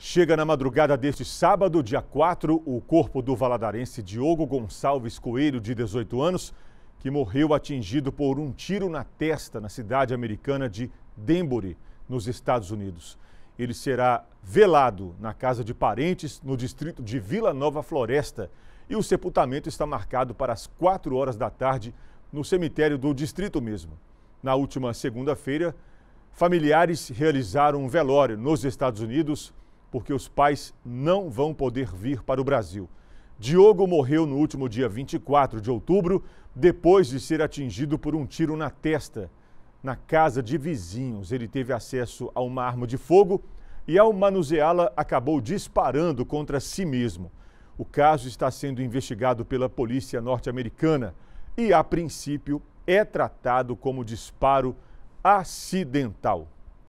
Chega na madrugada deste sábado, dia 4, o corpo do valadarense Diogo Gonçalves Coelho, de 18 anos, que morreu atingido por um tiro na testa na cidade americana de Denbury, nos Estados Unidos. Ele será velado na casa de parentes, no distrito de Vila Nova Floresta, e o sepultamento está marcado para as 4 horas da tarde no cemitério do distrito mesmo. Na última segunda-feira, familiares realizaram um velório nos Estados Unidos porque os pais não vão poder vir para o Brasil. Diogo morreu no último dia 24 de outubro, depois de ser atingido por um tiro na testa. Na casa de vizinhos, ele teve acesso a uma arma de fogo e, ao manuseá-la, acabou disparando contra si mesmo. O caso está sendo investigado pela polícia norte-americana e, a princípio, é tratado como disparo acidental.